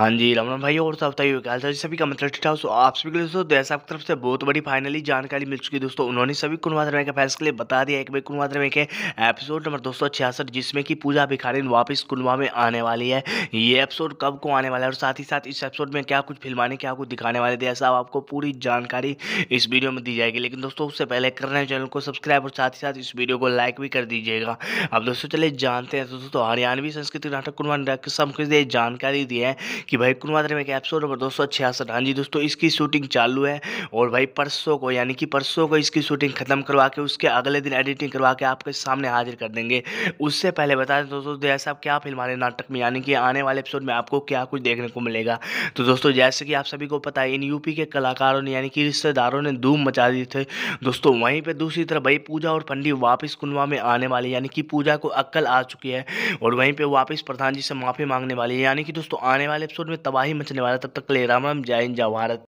हाँ जी रमन भाई और सब तो तय क्या जी सभी का मतलब ठीक ठाक तो आप सभी के लिए दोस्तों दया साहब की तरफ से बहुत बड़ी फाइनली जानकारी मिल चुकी है दोस्तों उन्होंने सभी कुनवाद रमे के फैंस के लिए बता दिया एक बार कुनवाद रमे के एपिसोड नंबर दो जिसमें कि पूजा भिखारी वापस कुनवा में आने वाली है ये एपिसोड कब को आने वाला है और साथ ही साथ इस एपिसोड में क्या कुछ फिल्माने क्या कुछ दिखाने वाले दया साहब आपको पूरी जानकारी इस वीडियो में दी जाएगी लेकिन दोस्तों उससे पहले कर रहे हैं चैनल को सब्सक्राइब और साथ ही साथ इस वीडियो को लाइक भी कर दीजिएगा अब दोस्तों चले जानते हैं तो दोस्तों हरियाणवी संस्कृति नाटक कुनवा ने जानकारी दी है कि भाई कुनवादरे में एक एपिसोड नंबर दो सौ छियासठ हाँ जी दोस्तों इसकी शूटिंग चालू है और भाई परसों को यानी कि परसों को इसकी शूटिंग खत्म करवा के उसके अगले दिन एडिटिंग करवा के आपके सामने हाजिर कर देंगे उससे पहले बता दें दोस्तों जय साहब क्या फिल्म हमारे नाटक में यानी कि आने वाले एपिसोड में आपको क्या कुछ देखने को मिलेगा तो दोस्तों जैसे कि आप सभी को पता है इन यूपी के कलाकारों ने यानी कि रिश्तेदारों ने धूम मचा दी थे दोस्तों वहीं पर दूसरी तरफ भाई पूजा और पंडित वापस कुनवा में आने वाली यानी कि पूजा को अक्कल आ चुकी है और वहीं पर वापस प्रधान जी से माफ़ी मांगने वाली है यानी कि दोस्तों आने वाले एपिसोड में तबाही मचने वाला तब तक ले राम राम जय हिंद जय भारत